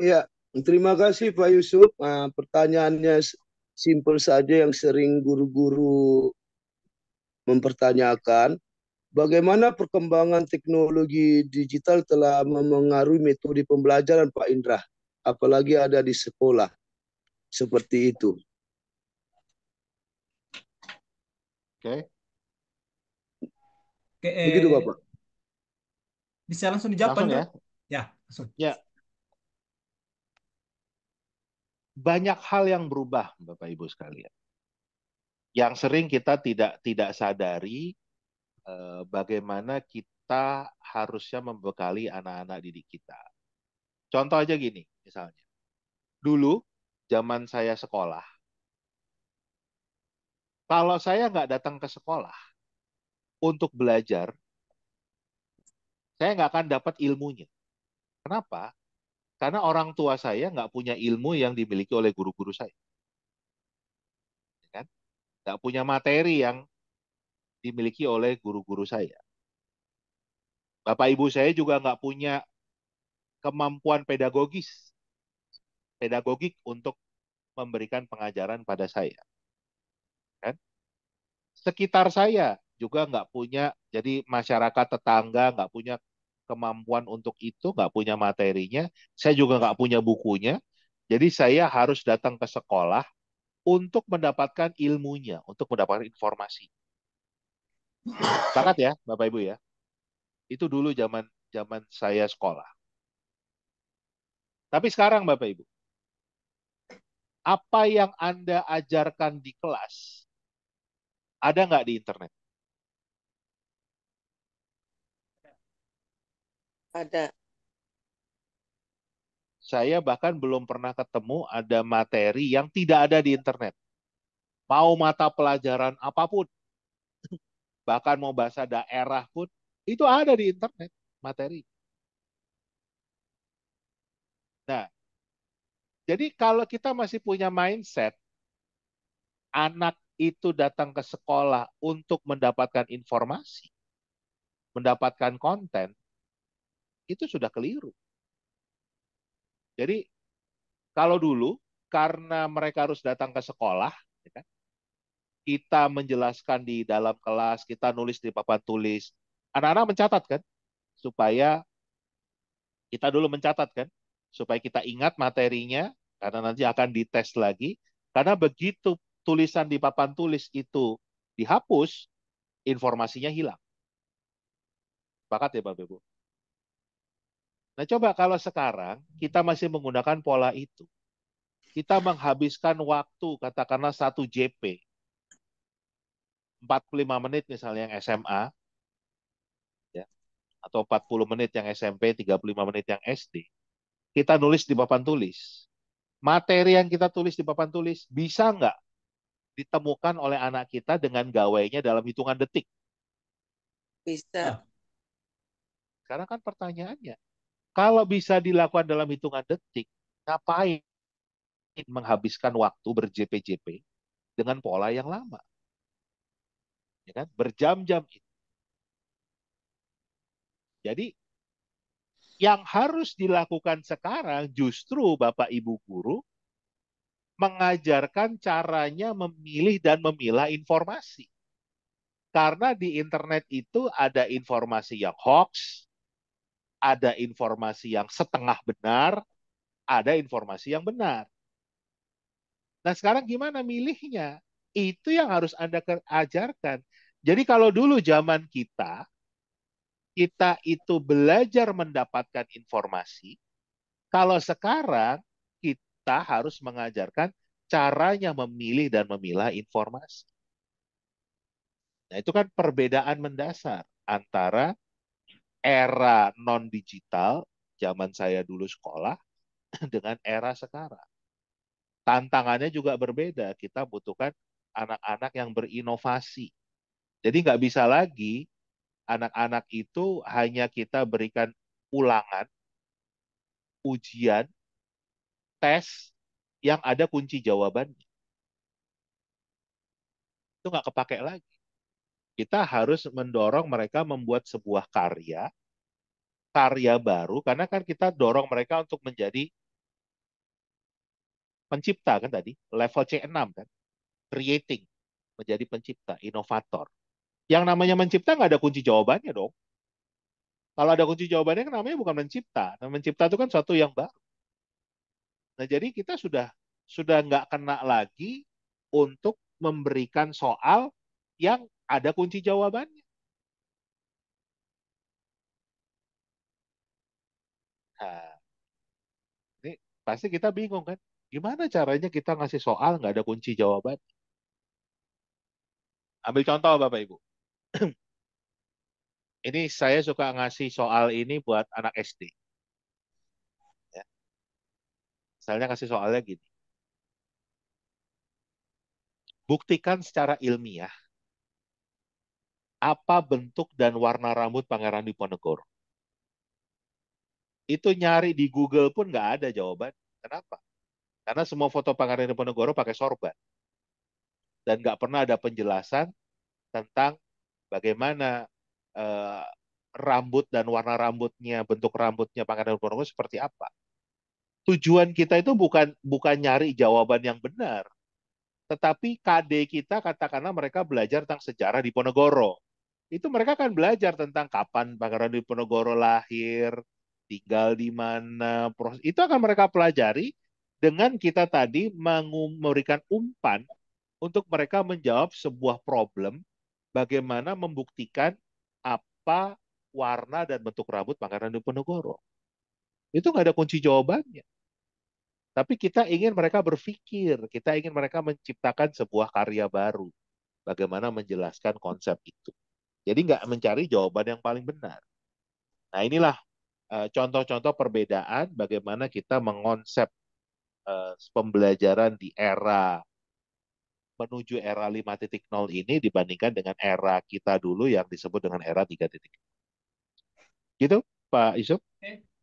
Iya, terima kasih Pak Yusuf. Nah, pertanyaannya simpel saja yang sering guru-guru mempertanyakan. Bagaimana perkembangan teknologi digital telah memengaruhi metode pembelajaran Pak Indra, apalagi ada di sekolah seperti itu. Oke. Okay. Begitu Bapak. Eh, bisa langsung dijawab langsung ya? Ya, langsung. Ya, banyak hal yang berubah, Bapak Ibu sekalian. Yang sering kita tidak tidak sadari eh, bagaimana kita harusnya membekali anak-anak didik kita. Contoh aja gini, misalnya. Dulu zaman saya sekolah, kalau saya nggak datang ke sekolah untuk belajar, saya nggak akan dapat ilmunya. Kenapa? Karena orang tua saya nggak punya ilmu yang dimiliki oleh guru-guru saya. Ya kan? Nggak punya materi yang dimiliki oleh guru-guru saya. Bapak Ibu saya juga nggak punya kemampuan pedagogis, pedagogik untuk memberikan pengajaran pada saya. Ya kan? Sekitar saya juga nggak punya, jadi masyarakat tetangga nggak punya kemampuan untuk itu, nggak punya materinya, saya juga nggak punya bukunya, jadi saya harus datang ke sekolah untuk mendapatkan ilmunya, untuk mendapatkan informasi. Sangat ya, Bapak Ibu ya. Itu dulu zaman zaman saya sekolah. Tapi sekarang Bapak Ibu, apa yang Anda ajarkan di kelas ada nggak di internet? ada. Saya bahkan belum pernah ketemu ada materi yang tidak ada di internet. Mau mata pelajaran apapun, bahkan mau bahasa daerah pun, itu ada di internet materi. Nah, jadi kalau kita masih punya mindset, anak itu datang ke sekolah untuk mendapatkan informasi, mendapatkan konten, itu sudah keliru. Jadi kalau dulu karena mereka harus datang ke sekolah, ya kan, kita menjelaskan di dalam kelas, kita nulis di papan tulis, anak-anak mencatat kan, supaya kita dulu mencatat kan, supaya kita ingat materinya, karena nanti akan dites lagi. Karena begitu tulisan di papan tulis itu dihapus, informasinya hilang. Sepakat ya Bapak Ibu? Nah, coba kalau sekarang kita masih menggunakan pola itu. Kita menghabiskan waktu, katakanlah satu JP, 45 menit misalnya yang SMA, ya, atau 40 menit yang SMP, 35 menit yang SD, kita nulis di papan tulis. Materi yang kita tulis di papan tulis, bisa nggak ditemukan oleh anak kita dengan gawainya dalam hitungan detik? Bisa. Ah. sekarang kan pertanyaannya, kalau bisa dilakukan dalam hitungan detik, ngapain menghabiskan waktu berjp-jp dengan pola yang lama? Ya kan? Berjam-jam itu. Jadi yang harus dilakukan sekarang justru Bapak Ibu guru mengajarkan caranya memilih dan memilah informasi. Karena di internet itu ada informasi yang hoax, ada informasi yang setengah benar, ada informasi yang benar. Nah, sekarang gimana milihnya? Itu yang harus Anda ajarkan. Jadi kalau dulu zaman kita, kita itu belajar mendapatkan informasi. Kalau sekarang kita harus mengajarkan caranya memilih dan memilah informasi. Nah, itu kan perbedaan mendasar antara era non digital zaman saya dulu sekolah dengan era sekarang. Tantangannya juga berbeda. Kita butuhkan anak-anak yang berinovasi. Jadi nggak bisa lagi anak-anak itu hanya kita berikan ulangan, ujian, tes yang ada kunci jawabannya. Itu nggak kepakai lagi kita harus mendorong mereka membuat sebuah karya, karya baru, karena kan kita dorong mereka untuk menjadi pencipta kan tadi, level C6 kan, creating, menjadi pencipta, inovator. Yang namanya mencipta nggak ada kunci jawabannya dong. Kalau ada kunci jawabannya, kan namanya bukan mencipta. Nah, mencipta itu kan suatu yang baru. Nah, jadi kita sudah sudah nggak kena lagi untuk memberikan soal yang ada kunci jawabannya. Nah, ini pasti kita bingung kan? Gimana caranya kita ngasih soal nggak ada kunci jawaban? Ambil contoh Bapak Ibu. ini saya suka ngasih soal ini buat anak SD. Ya. Misalnya kasih soalnya gini. Buktikan secara ilmiah apa bentuk dan warna rambut Pangeran Diponegoro. Itu nyari di Google pun nggak ada jawaban. Kenapa? Karena semua foto Pangeran Diponegoro pakai sorban. Dan nggak pernah ada penjelasan tentang bagaimana eh, rambut dan warna rambutnya, bentuk rambutnya Pangeran Diponegoro seperti apa. Tujuan kita itu bukan bukan nyari jawaban yang benar, tetapi KD kita katakanlah mereka belajar tentang sejarah di Ponegoro itu mereka akan belajar tentang kapan Pangeran Diponegoro lahir, tinggal di mana, proses itu akan mereka pelajari dengan kita tadi memberikan umpan untuk mereka menjawab sebuah problem bagaimana membuktikan apa warna dan bentuk rambut Pangeran Diponegoro. Itu nggak ada kunci jawabannya. Tapi kita ingin mereka berpikir, kita ingin mereka menciptakan sebuah karya baru. Bagaimana menjelaskan konsep itu. Jadi nggak mencari jawaban yang paling benar. Nah inilah eh, contoh-contoh perbedaan bagaimana kita mengonsep eh, pembelajaran di era menuju era 5.0 ini dibandingkan dengan era kita dulu yang disebut dengan era 3.0. Gitu Pak Yusuf? Okay.